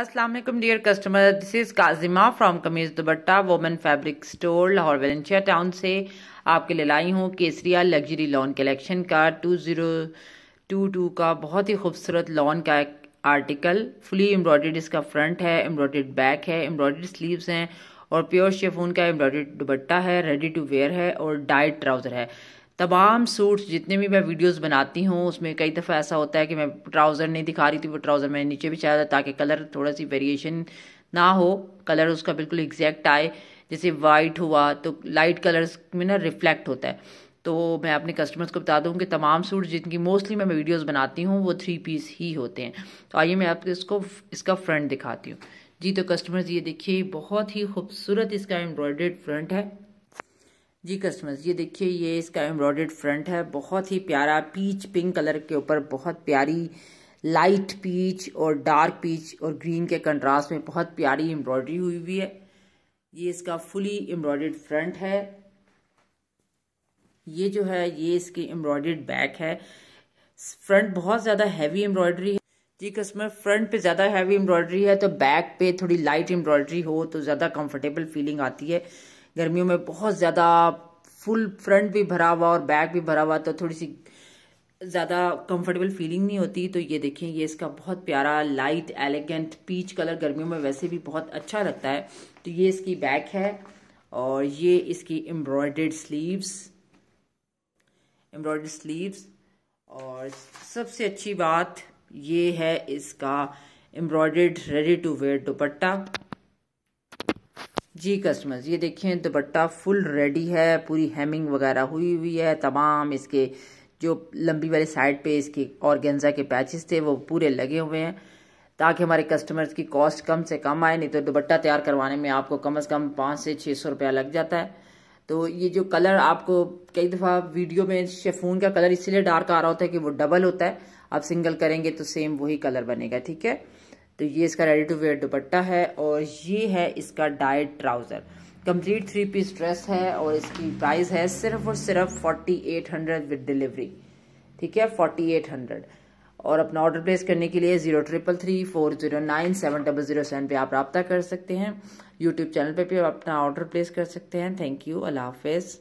Aslam dear customer this is Kazima from kameez dupatta women fabric store Lahore Valencia town से आपके लिए लाई हूँ केसरिया लग्जरी लॉन कलेक्शन का टू ज़ीरो टू टू का बहुत ही खूबसूरत लॉन का एक आर्टिकल फुली एम्ब्रॉयड इसका फ्रंट है एम्ब्रॉयड बैक है एम्ब्रॉयड स्लीव्स हैं और प्योर शेफून का एम्ब्रॉयड दुबट्टा है रेडी टू वेयर है और डाइट ट्राउज़र है तमाम सूट्स जितने भी मैं वीडियोस बनाती हूँ उसमें कई दफ़ा ऐसा होता है कि मैं ट्राउज़र नहीं दिखा रही थी वो ट्राउज़र मैंने नीचे भी चाहता था ताकि कलर थोड़ा सी वेरिएशन ना हो कलर उसका बिल्कुल एग्जैक्ट आए जैसे वाइट हुआ तो लाइट कलर्स में ना रिफ्लेक्ट होता है तो मैं अपने कस्टमर्स को बता दूँ कि तमाम सूट जिनकी मोस्टली मैं वीडियोज़ बनाती हूँ वो थ्री पीस ही होते हैं तो आइए मैं आपको इसको इसका फ्रंट दिखाती हूँ जी तो कस्टमर्स ये देखिए बहुत ही खूबसूरत इसका एम्ब्रॉयड्रेड फ्रंट है जी कस्टमर्स ये देखिए ये इसका एम्ब्रॉयडर्ड फ्रंट है बहुत ही प्यारा पीच पिंक कलर के ऊपर बहुत प्यारी लाइट पीच और डार्क पीच और ग्रीन के कंट्रास्ट में बहुत प्यारी एम्ब्रॉयडरी हुई हुई है ये इसका फुली एम्ब्रॉयड फ्रंट है ये जो है ये इसकी एम्ब्रॉयडर्ड बैक है फ्रंट बहुत ज़्यादा हैवी एम्ब्रॉयडरी है जी कस्टमर फ्रंट पे ज़्यादा हैवी एम्ब्रॉयडरी है तो बैक पे थोड़ी लाइट एम्ब्रॉयडरी हो तो ज़्यादा कंफर्टेबल फीलिंग आती है गर्मियों में बहुत ज़्यादा फुल फ्रंट भी भरा हुआ और बैक भी भरा हुआ तो थोड़ी सी ज़्यादा कंफर्टेबल फीलिंग नहीं होती तो ये देखें ये इसका बहुत प्यारा लाइट एलिगेंट पीच कलर गर्मियों में वैसे भी बहुत अच्छा लगता है तो ये इसकी बैक है और ये इसकी एम्ब्रॉयडर्ड स्लीव्स एम्ब्रॉयडर्ड स्लीव्स और सबसे अच्छी बात ये है इसका embroidered ready to wear dupatta जी कस्टमर्स ये देखें दुपट्टा फुल रेडी है पूरी हेमिंग वगैरह हुई हुई है तमाम इसके जो लंबी वाले साइड पे इसके गेंजा के पैचेस थे वो पूरे लगे हुए हैं ताकि हमारे कस्टमर्स की कॉस्ट कम से कम आए नहीं तो दुपट्टा तैयार करवाने में आपको कम से कम पाँच से छः सौ रुपया लग जाता है तो ये जो कलर आपको कई दफ़ा वीडियो में शेफून का कलर इसलिए डार्क आ रहा होता है कि वो डबल होता है आप सिंगल करेंगे तो सेम वही कलर बनेगा ठीक है तो ये इसका रेडी टू वेयर दुपट्टा है और ये है इसका dyed trouser complete three piece dress है और इसकी प्राइस है सिर्फ और सिर्फ forty eight hundred with delivery ठीक है फोर्टी एट हंड्रेड और अपना ऑर्डर प्लेस करने के लिए zero triple three four zero nine seven double zero seven पे आप रब्ता कर सकते हैं यूट्यूब चैनल पर भी आप अपना ऑर्डर प्लेस कर सकते हैं थैंक यू अल्लाह हाफिज़